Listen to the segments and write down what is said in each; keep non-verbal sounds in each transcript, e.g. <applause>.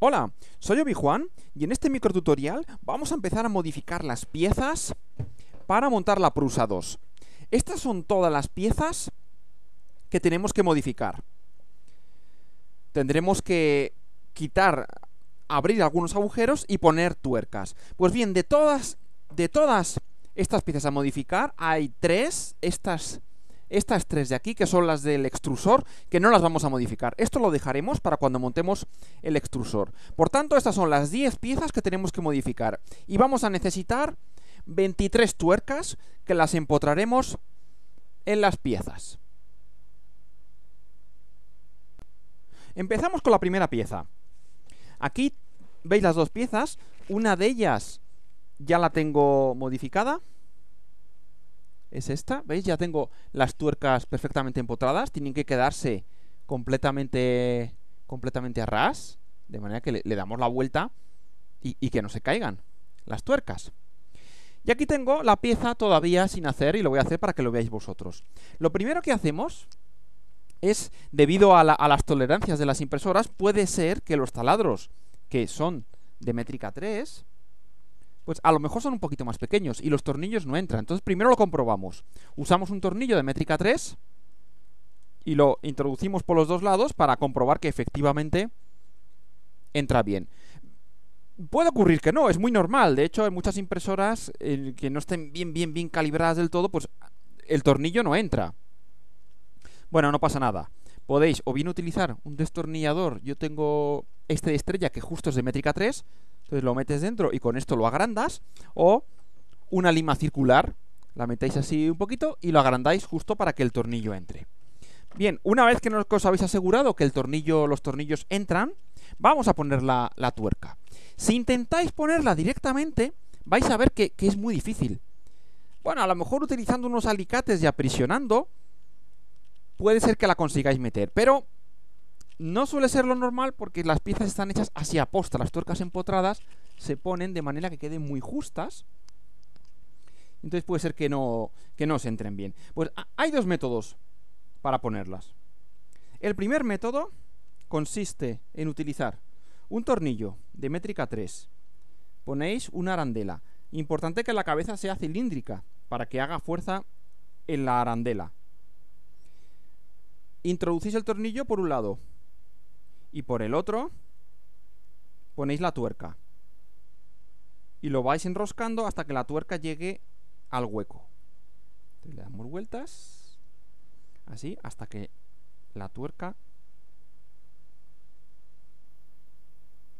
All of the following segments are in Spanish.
Hola, soy Obi Juan y en este microtutorial vamos a empezar a modificar las piezas para montar la Prusa 2. Estas son todas las piezas que tenemos que modificar. Tendremos que quitar, abrir algunos agujeros y poner tuercas. Pues bien, de todas, de todas estas piezas a modificar hay tres, estas estas tres de aquí, que son las del extrusor, que no las vamos a modificar. Esto lo dejaremos para cuando montemos el extrusor. Por tanto, estas son las 10 piezas que tenemos que modificar. Y vamos a necesitar 23 tuercas que las empotraremos en las piezas. Empezamos con la primera pieza. Aquí veis las dos piezas. Una de ellas ya la tengo modificada es esta. ¿Veis? Ya tengo las tuercas perfectamente empotradas. Tienen que quedarse completamente, completamente a ras. De manera que le, damos la vuelta y, que no se caigan las tuercas. Y aquí tengo la pieza todavía sin hacer y lo voy a hacer para que lo veáis vosotros. Lo primero que hacemos es, debido a, a las tolerancias de las impresoras, puede ser que los taladros que son de métrica 3 pues a lo mejor son un poquito más pequeños y los tornillos no entran. Entonces primero lo comprobamos. Usamos un tornillo de métrica 3 y lo introducimos por los dos lados para comprobar que efectivamente entra bien. Puede ocurrir que no, es muy normal. De hecho, en muchas impresoras que no estén bien, bien, bien calibradas del todo, pues el tornillo no entra. Bueno, no pasa nada. Podéis o bien utilizar un destornillador. Yo tengo este de estrella que justo es de métrica 3 entonces lo metes dentro y con esto lo agrandas. O una lima circular, la metéis así un poquito y lo agrandáis justo para que el tornillo entre. Bien, una vez que os habéis asegurado que el tornillo, los tornillos entran, vamos a poner la, tuerca. Si intentáis ponerla directamente, vais a ver que, que es muy difícil. Bueno, a lo mejor utilizando unos alicates y aprisionando, puede ser que la consigáis meter, pero no suele ser lo normal porque las piezas están hechas así a posta, las tuercas empotradas se ponen de manera que queden muy justas. Entonces puede ser que no, que no se entren bien. Pues hay dos métodos para ponerlas. El primer método consiste en utilizar un tornillo de métrica 3. Ponéis una arandela. Importante que la cabeza sea cilíndrica para que haga fuerza en la arandela. Introducís el tornillo por un lado y por el otro ponéis la tuerca. Y lo vais enroscando hasta que la tuerca llegue al hueco. le damos vueltas. Así, hasta que la tuerca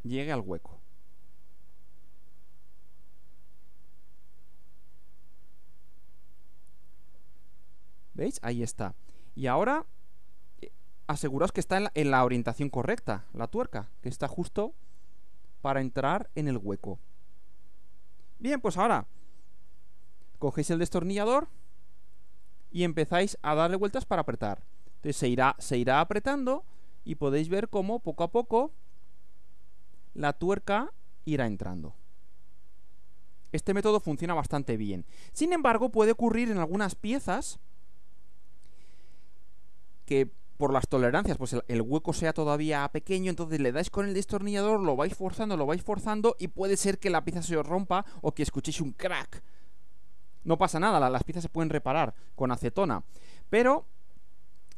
llegue al hueco. ¿Veis? Ahí está. Y ahora aseguraos que está en la, orientación correcta, la tuerca, que está justo para entrar en el hueco. Bien, pues ahora cogéis el destornillador y empezáis a darle vueltas para apretar. Entonces se irá, se irá apretando y podéis ver cómo poco a poco la tuerca irá entrando. Este método funciona bastante bien. Sin embargo, puede ocurrir en algunas piezas que por las tolerancias, pues el, hueco sea todavía pequeño, entonces le dais con el destornillador, lo vais forzando, lo vais forzando y puede ser que la pieza se os rompa o que escuchéis un crack. No pasa nada, las piezas se pueden reparar con acetona. Pero,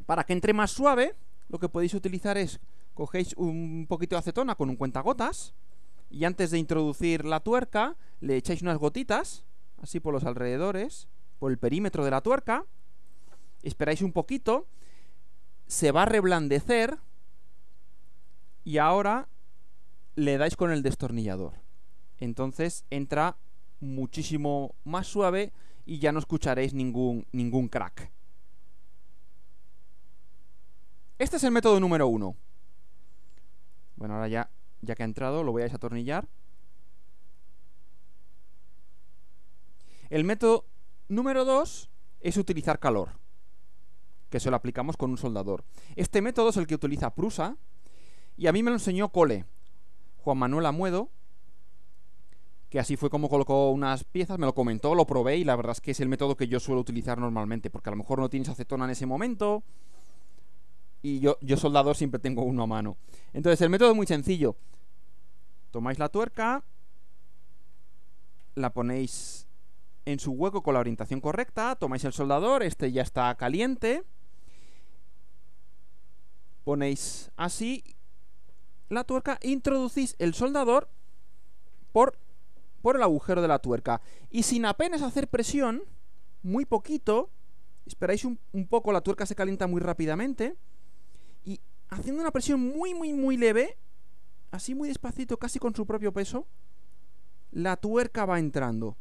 para que entre más suave, lo que podéis utilizar es, cogéis un poquito de acetona con un cuentagotas y antes de introducir la tuerca, le echáis unas gotitas, así por los alrededores, por el perímetro de la tuerca, esperáis un poquito se va a reblandecer y ahora le dais con el destornillador. Entonces entra muchísimo más suave y ya no escucharéis ningún, ningún crack. Este es el método número uno. Bueno, ahora ya, ya que ha entrado lo voy a atornillar El método número dos es utilizar calor que se lo aplicamos con un soldador. Este método es el que utiliza Prusa y a mí me lo enseñó Cole, Juan Manuel Amuedo, que así fue como colocó unas piezas, me lo comentó, lo probé y la verdad es que es el método que yo suelo utilizar normalmente, porque a lo mejor no tienes acetona en ese momento y yo, yo soldador siempre tengo uno a mano. Entonces el método es muy sencillo. Tomáis la tuerca, la ponéis en su hueco con la orientación correcta, tomáis el soldador, este ya está caliente, ponéis así la tuerca, introducís el soldador por, por el agujero de la tuerca y sin apenas hacer presión, muy poquito, esperáis un, poco, la tuerca se calienta muy rápidamente y haciendo una presión muy, muy, muy leve, así muy despacito, casi con su propio peso, la tuerca va entrando.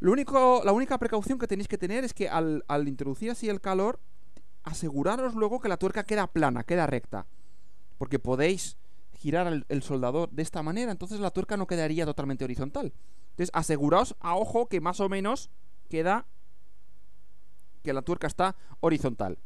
Lo único, la única precaución que tenéis que tener es que al, al introducir así el calor, aseguraros luego que la tuerca queda plana, queda recta. Porque podéis girar el, soldador de esta manera, entonces la tuerca no quedaría totalmente horizontal. Entonces aseguraos a ojo que más o menos queda que la tuerca está horizontal.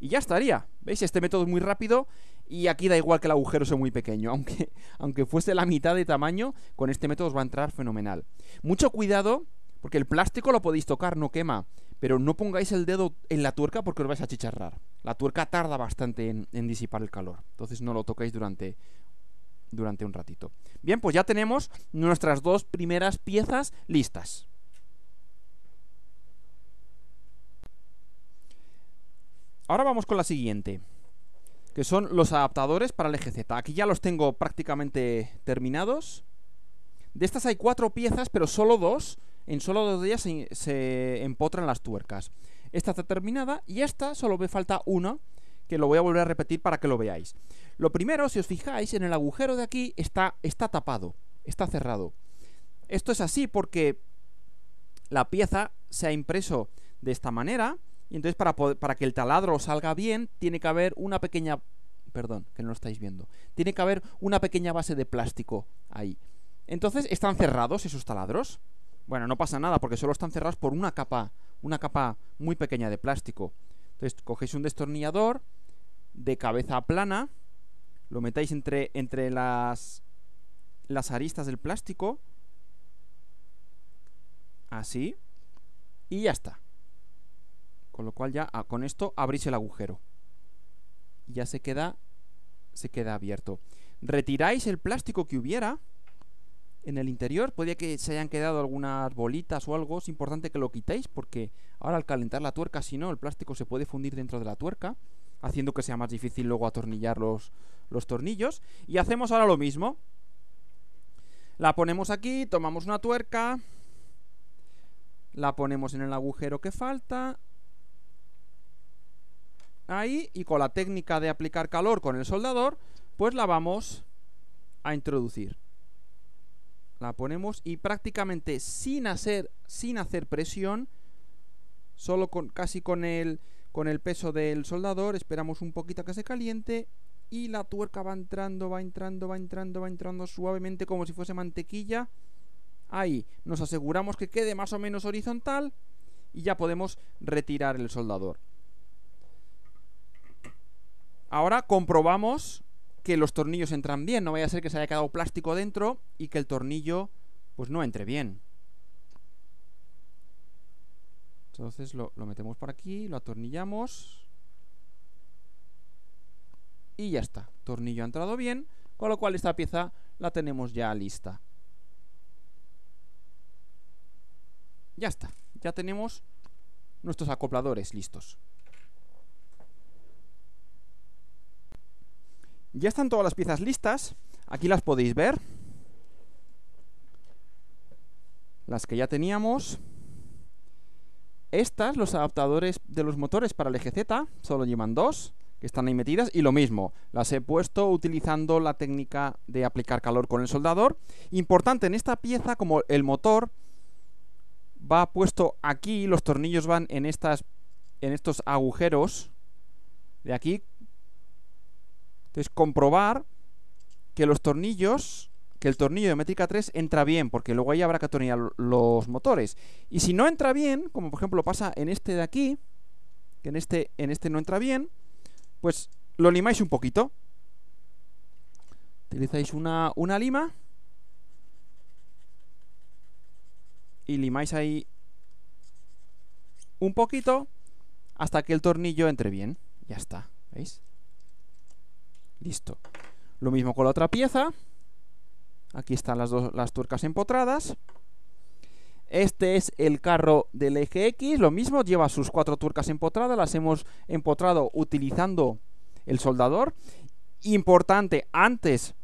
Y ya estaría. ¿Veis? Este método es muy rápido y aquí da igual que el agujero sea muy pequeño. <laughs> Aunque, aunque fuese la mitad de tamaño, con este método os va a entrar fenomenal. Mucho cuidado porque el plástico lo podéis tocar, no quema pero no pongáis el dedo en la tuerca porque os vais a chicharrar. La tuerca tarda bastante en, disipar el calor, entonces no lo toquéis durante, durante un ratito. Bien, pues ya tenemos nuestras dos primeras piezas listas. Ahora vamos con la siguiente, que son los adaptadores para el eje Z. Aquí ya los tengo prácticamente terminados. De estas hay cuatro piezas, pero solo dos en solo dos días se, empotran las tuercas. Esta está terminada y esta solo me falta una, que lo voy a volver a repetir para que lo veáis. Lo primero, si os fijáis, en el agujero de aquí está, está tapado, está cerrado. Esto es así porque la pieza se ha impreso de esta manera y entonces para, para que el taladro salga bien tiene que haber una pequeña... Perdón, que no lo estáis viendo. Tiene que haber una pequeña base de plástico ahí. Entonces están cerrados esos taladros. Bueno, no pasa nada porque solo están cerrados por una capa, una capa muy pequeña de plástico. Entonces cogéis un destornillador de cabeza plana, lo metáis entre, entre las, las aristas del plástico, así, y ya está. Con lo cual ya ah, con esto abrís el agujero. Y ya se queda, se queda abierto. Retiráis el plástico que hubiera, en el interior. Podría que se hayan quedado algunas bolitas o algo. Es importante que lo quitéis porque ahora al calentar la tuerca, si no, el plástico se puede fundir dentro de la tuerca, haciendo que sea más difícil luego atornillar los, los tornillos. Y hacemos ahora lo mismo. La ponemos aquí, tomamos una tuerca, la ponemos en el agujero que falta. Ahí, y con la técnica de aplicar calor con el soldador, pues la vamos a introducir la ponemos y prácticamente sin hacer, sin hacer presión, solo con, casi con el, con el peso del soldador, esperamos un poquito a que se caliente y la tuerca va entrando, va entrando, va entrando, va entrando suavemente como si fuese mantequilla. Ahí, nos aseguramos que quede más o menos horizontal y ya podemos retirar el soldador. Ahora comprobamos que los tornillos entran bien, no vaya a ser que se haya quedado plástico dentro y que el tornillo pues no entre bien. Entonces lo, lo metemos por aquí, lo atornillamos y ya está. Tornillo ha entrado bien, con lo cual esta pieza la tenemos ya lista. Ya está, ya tenemos nuestros acopladores listos. Ya están todas las piezas listas. Aquí las podéis ver. Las que ya teníamos. Estas, los adaptadores de los motores para el eje Z, solo llevan dos, que están ahí metidas. Y lo mismo, las he puesto utilizando la técnica de aplicar calor con el soldador. Importante en esta pieza, como el motor va puesto aquí, los tornillos van en, estas, en estos agujeros de aquí, es comprobar que los tornillos, que el tornillo de métrica 3 entra bien, porque luego ahí habrá que atornillar los motores. Y si no entra bien, como por ejemplo pasa en este de aquí, que en este, en este no entra bien, pues lo limáis un poquito. Utilizáis una, una lima y limáis ahí un poquito hasta que el tornillo entre bien. Ya está, ¿veis? Listo. Lo mismo con la otra pieza. Aquí están las, dos, las tuercas empotradas. Este es el carro del eje X, lo mismo, lleva sus cuatro tuercas empotradas, las hemos empotrado utilizando el soldador. Importante, antes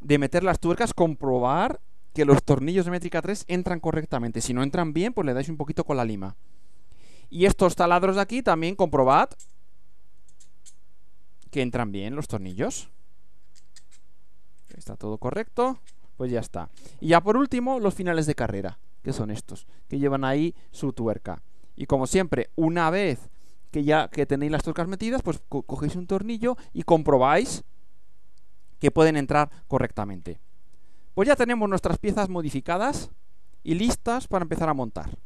de meter las tuercas, comprobar que los tornillos de métrica 3 entran correctamente. Si no entran bien, pues le dais un poquito con la lima. Y estos taladros de aquí también comprobad que entran bien los tornillos. Está todo correcto. Pues ya está. Y ya por último, los finales de carrera, que son estos, que llevan ahí su tuerca. Y como siempre, una vez que ya que tenéis las tuercas metidas, pues cogéis un tornillo y comprobáis que pueden entrar correctamente. Pues ya tenemos nuestras piezas modificadas y listas para empezar a montar.